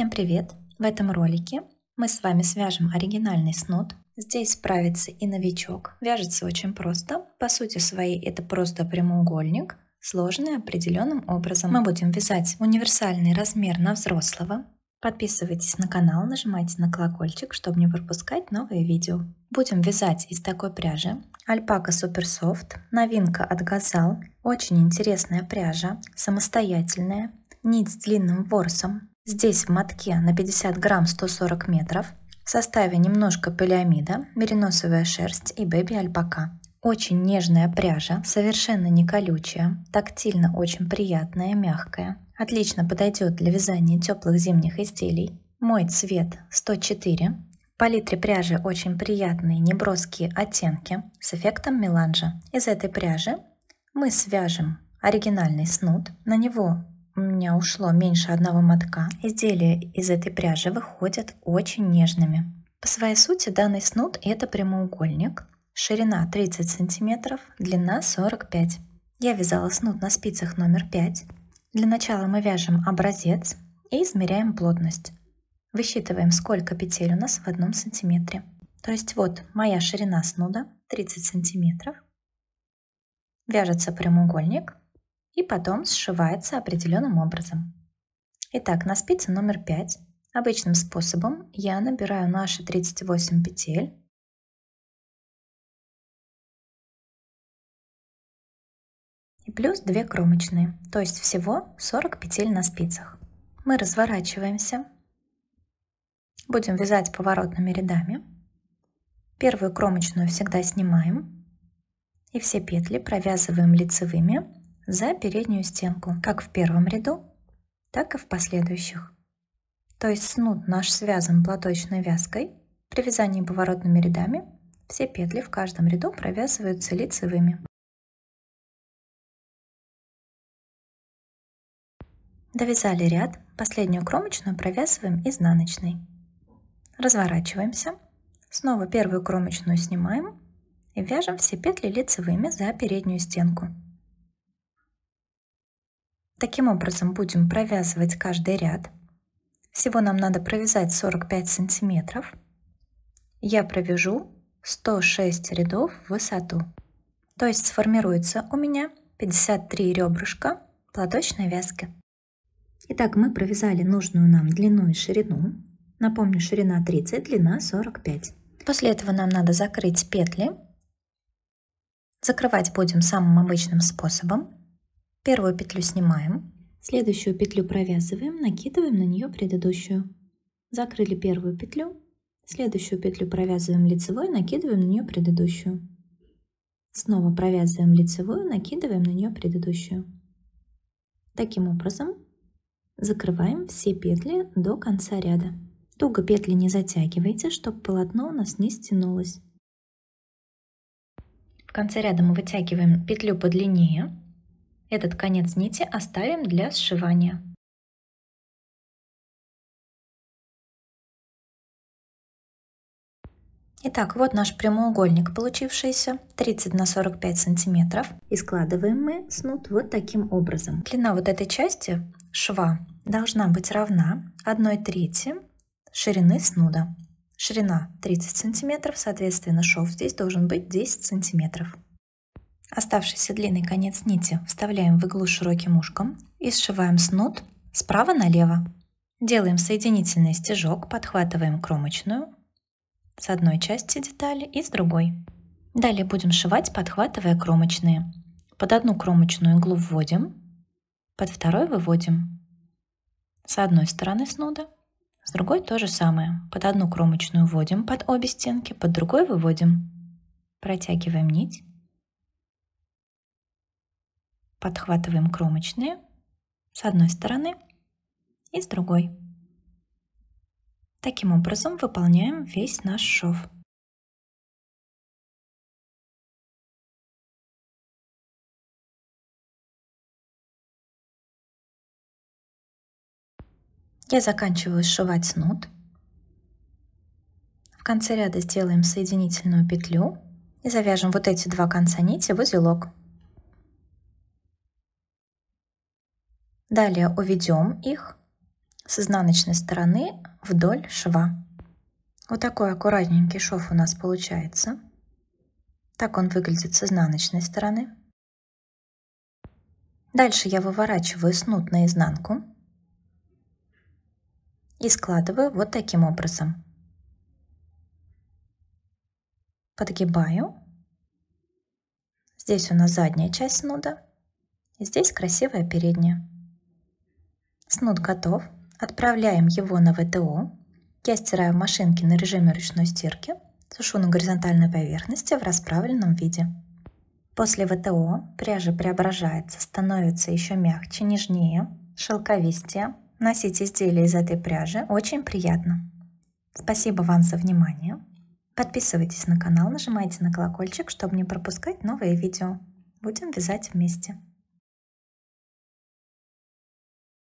Всем привет! В этом ролике мы с вами свяжем оригинальный снуд. Здесь справится и новичок. Вяжется очень просто. По сути своей это просто прямоугольник, сложный определенным образом. Мы будем вязать универсальный размер на взрослого. Подписывайтесь на канал, нажимайте на колокольчик, чтобы не пропускать новые видео. Будем вязать из такой пряжи. Альпака Супер Софт, новинка от Газал, очень интересная пряжа, самостоятельная, нить с длинным ворсом, Здесь в мотке на 50 грамм 140 метров в составе немножко полиамида, мериносовая шерсть и бэби-альпака. Очень нежная пряжа, совершенно не колючая, тактильно очень приятная, мягкая. Отлично подойдет для вязания теплых зимних изделий. Мой цвет 104. В палитре пряжи очень приятные неброские оттенки с эффектом меланжа. Из этой пряжи мы свяжем оригинальный снуд, на него у меня ушло меньше одного мотка, изделия из этой пряжи выходят очень нежными. По своей сути данный снуд это прямоугольник, ширина 30 см, длина 45 Я вязала снуд на спицах номер 5. Для начала мы вяжем образец и измеряем плотность. Высчитываем, сколько петель у нас в одном сантиметре. То есть вот моя ширина снуда 30 сантиметров. Вяжется прямоугольник и потом сшивается определенным образом. Итак, на спице номер 5 обычным способом я набираю наши 38 петель. И плюс 2 кромочные, то есть всего 40 петель на спицах. Мы разворачиваемся, будем вязать поворотными рядами. Первую кромочную всегда снимаем и все петли провязываем лицевыми за переднюю стенку, как в первом ряду, так и в последующих. То есть снуд наш связан платочной вязкой, при вязании поворотными рядами все петли в каждом ряду провязываются лицевыми. Довязали ряд, последнюю кромочную провязываем изнаночной. Разворачиваемся, снова первую кромочную снимаем и вяжем все петли лицевыми за переднюю стенку. Таким образом будем провязывать каждый ряд. Всего нам надо провязать 45 сантиметров. Я провяжу 106 рядов в высоту. То есть сформируется у меня 53 ребрышка платочной вязки. Итак, мы провязали нужную нам длину и ширину. Напомню, ширина 30, длина 45. После этого нам надо закрыть петли. Закрывать будем самым обычным способом. Первую петлю снимаем. Следующую петлю провязываем, накидываем на нее предыдущую. Закрыли первую петлю. Следующую петлю провязываем лицевой, накидываем на нее предыдущую. Снова провязываем лицевую, накидываем на нее предыдущую. Таким образом закрываем все петли до конца ряда. Туго петли не затягивайте, чтобы полотно у нас не стянулось. В конце ряда мы вытягиваем петлю подлиннее, этот конец нити оставим для сшивания. Итак, вот наш прямоугольник, получившийся 30 на 45 сантиметров. И складываем мы снуд вот таким образом. Длина вот этой части шва должна быть равна 1 трети ширины снуда. Ширина 30 сантиметров, соответственно шов здесь должен быть 10 сантиметров. Оставшийся длинный конец нити вставляем в иглу широким ушком и сшиваем снуд справа налево. Делаем соединительный стежок, подхватываем кромочную с одной части детали и с другой. Далее будем сшивать, подхватывая кромочные. Под одну кромочную иглу вводим, под второй выводим. С одной стороны снуда, с другой то же самое. Под одну кромочную вводим под обе стенки, под другой выводим. Протягиваем нить Подхватываем кромочные с одной стороны и с другой. Таким образом выполняем весь наш шов. Я заканчиваю сшивать снуд. В конце ряда сделаем соединительную петлю и завяжем вот эти два конца нити в узелок. Далее уведем их с изнаночной стороны вдоль шва. Вот такой аккуратненький шов у нас получается. Так он выглядит с изнаночной стороны. Дальше я выворачиваю снуд наизнанку и складываю вот таким образом. Подгибаю. Здесь у нас задняя часть снуда, здесь красивая передняя. Снуд готов. Отправляем его на ВТО. Я стираю в машинке на режиме ручной стирки. Сушу на горизонтальной поверхности в расправленном виде. После ВТО пряжа преображается, становится еще мягче, нежнее, шелковистее. Носить изделия из этой пряжи очень приятно. Спасибо вам за внимание. Подписывайтесь на канал, нажимайте на колокольчик, чтобы не пропускать новые видео. Будем вязать вместе.